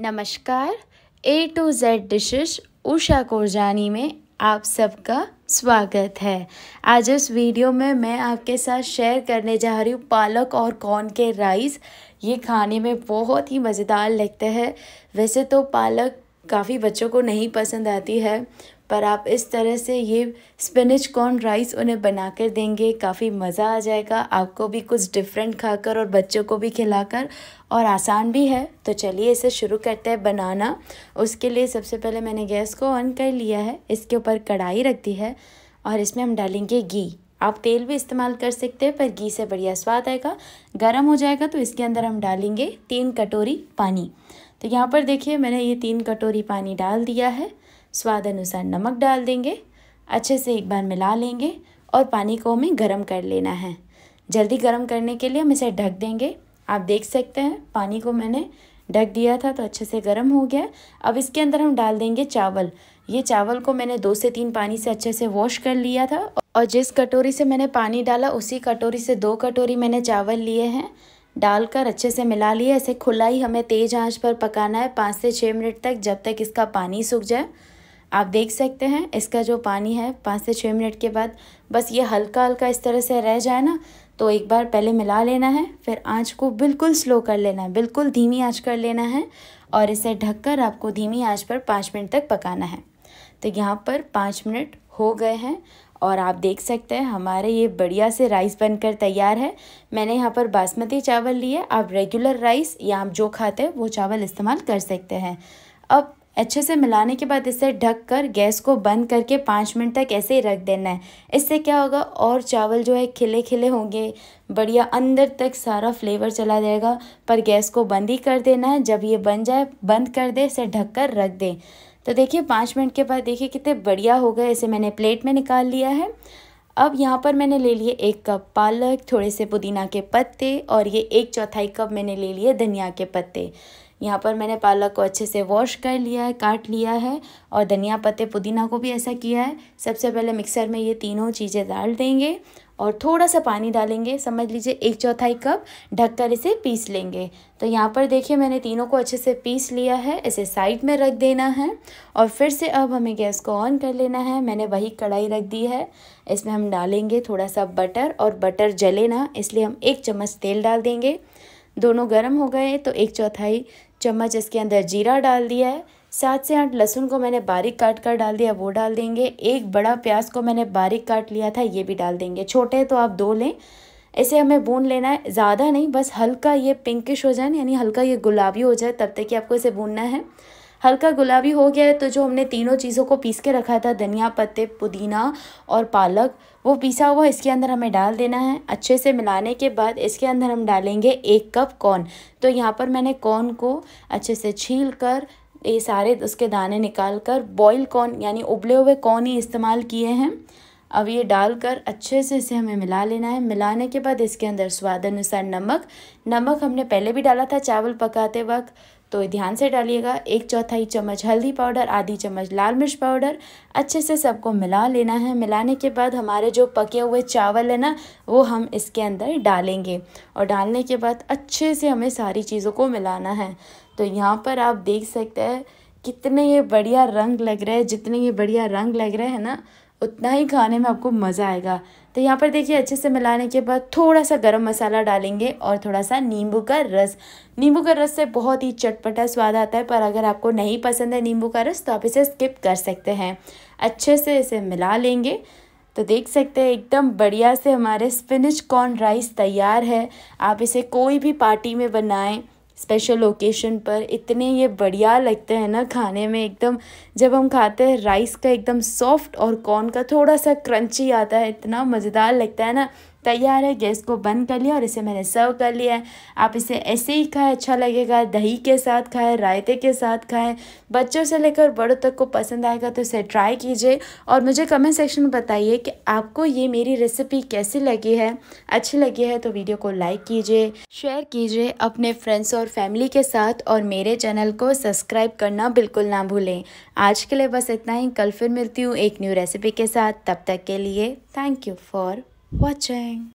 नमस्कार A to Z dishes Usha Korjani में आप सबका स्वागत है आज इस वीडियो में मैं आपके साथ शेयर करने जा रही हूँ पालक और कॉर्न के राइस ये खाने में बहुत ही मज़ेदार लगते हैं वैसे तो पालक काफ़ी बच्चों को नहीं पसंद आती है पर आप इस तरह से ये स्पिनच कॉर्न राइस उन्हें बना कर देंगे काफ़ी मज़ा आ जाएगा आपको भी कुछ डिफरेंट खाकर और बच्चों को भी खिलाकर और आसान भी है तो चलिए इसे शुरू करते हैं बनाना उसके लिए सबसे पहले मैंने गैस को ऑन कर लिया है इसके ऊपर कढ़ाई रख दी है और इसमें हम डालेंगे घी आप तेल भी इस्तेमाल कर सकते हैं पर घी से बढ़िया स्वाद आएगा गर्म हो जाएगा तो इसके अंदर हम डालेंगे तीन कटोरी पानी तो यहाँ पर देखिए मैंने ये तीन कटोरी पानी डाल दिया है स्वाद अनुसार नमक डाल देंगे अच्छे से एक बार मिला लेंगे और पानी को हमें गर्म कर लेना है जल्दी गर्म करने के लिए हम इसे ढक देंगे आप देख सकते हैं पानी को मैंने ढक दिया था तो अच्छे से गर्म हो गया अब इसके अंदर हम डाल देंगे चावल ये चावल को मैंने दो से तीन पानी से अच्छे से वॉश कर लिया था और जिस कटोरी से मैंने पानी डाला उसी कटोरी से दो कटोरी मैंने चावल लिए हैं डालकर अच्छे से मिला लिए इसे खुला ही हमें तेज़ आंच पर पकाना है पाँच से छः मिनट तक जब तक इसका पानी सूख जाए आप देख सकते हैं इसका जो पानी है पाँच से छः मिनट के बाद बस ये हल्का हल्का इस तरह से रह जाए ना तो एक बार पहले मिला लेना है फिर आंच को बिल्कुल स्लो कर लेना है बिल्कुल धीमी आंच कर लेना है और इसे ढककर आपको धीमी आंच पर पाँच मिनट तक पकाना है तो यहाँ पर पाँच मिनट हो गए हैं और आप देख सकते हैं हमारे ये बढ़िया से राइस बनकर तैयार है मैंने यहाँ पर बासमती चावल लिए आप रेगुलर राइस या आप जो खाते हैं वो चावल इस्तेमाल कर सकते हैं अब अच्छे से मिलाने के बाद इसे ढक कर गैस को बंद करके पाँच मिनट तक ऐसे ही रख देना है इससे क्या होगा और चावल जो है खिले खिले होंगे बढ़िया अंदर तक सारा फ्लेवर चला जाएगा पर गैस को बंद ही कर देना है जब ये बन जाए बंद कर दे इसे ढक कर रख दें तो देखिए पाँच मिनट के बाद देखिए कितने बढ़िया हो गए इसे मैंने प्लेट में निकाल लिया है अब यहाँ पर मैंने ले लिए एक कप पालक थोड़े से पुदीना के पत्ते और ये एक चौथाई कप मैंने ले लिए धनिया के पत्ते यहाँ पर मैंने पालक को अच्छे से वॉश कर लिया है काट लिया है और धनिया पत्ते पुदीना को भी ऐसा किया है सबसे पहले मिक्सर में ये तीनों चीज़ें डाल देंगे और थोड़ा सा पानी डालेंगे समझ लीजिए एक चौथाई कप ढककर इसे पीस लेंगे तो यहाँ पर देखिए मैंने तीनों को अच्छे से पीस लिया है इसे साइड में रख देना है और फिर से अब हमें गैस को ऑन कर लेना है मैंने वही कढ़ाई रख दी है इसमें हम डालेंगे थोड़ा सा बटर और बटर जले ना इसलिए हम एक चम्मच तेल डाल देंगे दोनों गर्म हो गए तो एक चौथाई चम्मच इसके अंदर जीरा डाल दिया है सात से आठ लहसुन को मैंने बारीक काट कर डाल दिया वो डाल देंगे एक बड़ा प्याज को मैंने बारीक काट लिया था ये भी डाल देंगे छोटे तो आप दो लें ऐसे हमें भून लेना है ज़्यादा नहीं बस हल्का ये पिंकिश हो जाए यानी हल्का ये गुलाबी हो जाए तब तक कि आपको इसे भूनना है हल्का गुलाबी हो गया है तो जो हमने तीनों चीज़ों को पीस के रखा था धनिया पत्ते पुदीना और पालक वो पीसा हुआ इसके अंदर हमें डाल देना है अच्छे से मिलाने के बाद इसके अंदर हम डालेंगे एक कप कॉर्न तो यहाँ पर मैंने कॉर्न को अच्छे से छील कर ये सारे उसके दाने निकाल कर बॉयल कॉर्न यानी उबले हुए कॉर्न ही इस्तेमाल किए हैं अब ये डालकर अच्छे से इसे हमें मिला लेना है मिलाने के बाद इसके अंदर स्वाद अनुसार नमक नमक हमने पहले भी डाला था चावल पकाते वक्त तो ध्यान से डालिएगा एक चौथाई चम्मच हल्दी पाउडर आधी चम्मच लाल मिर्च पाउडर अच्छे से सबको मिला लेना है मिलाने के बाद हमारे जो पके हुए चावल है ना वो हम इसके अंदर डालेंगे और डालने के बाद अच्छे से हमें सारी चीज़ों को मिलाना है तो यहाँ पर आप देख सकते हैं कितने ये बढ़िया रंग लग रहे हैं जितने ये बढ़िया रंग लग रहे हैं ना उतना ही खाने में आपको मज़ा आएगा तो यहाँ पर देखिए अच्छे से मिलाने के बाद थोड़ा सा गरम मसाला डालेंगे और थोड़ा सा नींबू का रस नींबू का रस से बहुत ही चटपटा स्वाद आता है पर अगर आपको नहीं पसंद है नींबू का रस तो आप इसे स्किप कर सकते हैं अच्छे से इसे मिला लेंगे तो देख सकते हैं एकदम बढ़िया से हमारे स्पिनच कॉर्न राइस तैयार है आप इसे कोई भी पार्टी में बनाएं स्पेशल ओकेशन पर इतने ये बढ़िया लगते हैं ना खाने में एकदम जब हम खाते हैं राइस का एकदम सॉफ्ट और कॉर्न का थोड़ा सा क्रंची आता है इतना मज़ेदार लगता है ना तैयार है गैस को बंद कर लिया और इसे मैंने सर्व कर लिया है आप इसे ऐसे ही खाएँ अच्छा लगेगा दही के साथ खाएँ रायते के साथ खाएँ बच्चों से लेकर बड़ों तक को पसंद आएगा तो इसे ट्राई कीजिए और मुझे कमेंट सेक्शन में बताइए कि आपको ये मेरी रेसिपी कैसी लगी है अच्छी लगी है तो वीडियो को लाइक कीजिए शेयर कीजिए अपने फ्रेंड्स और फैमिली के साथ और मेरे चैनल को सब्सक्राइब करना बिल्कुल ना भूलें आज के लिए बस इतना ही कल फिर मिलती हूँ एक न्यू रेसिपी के साथ तब तक के लिए थैंक यू फॉर watching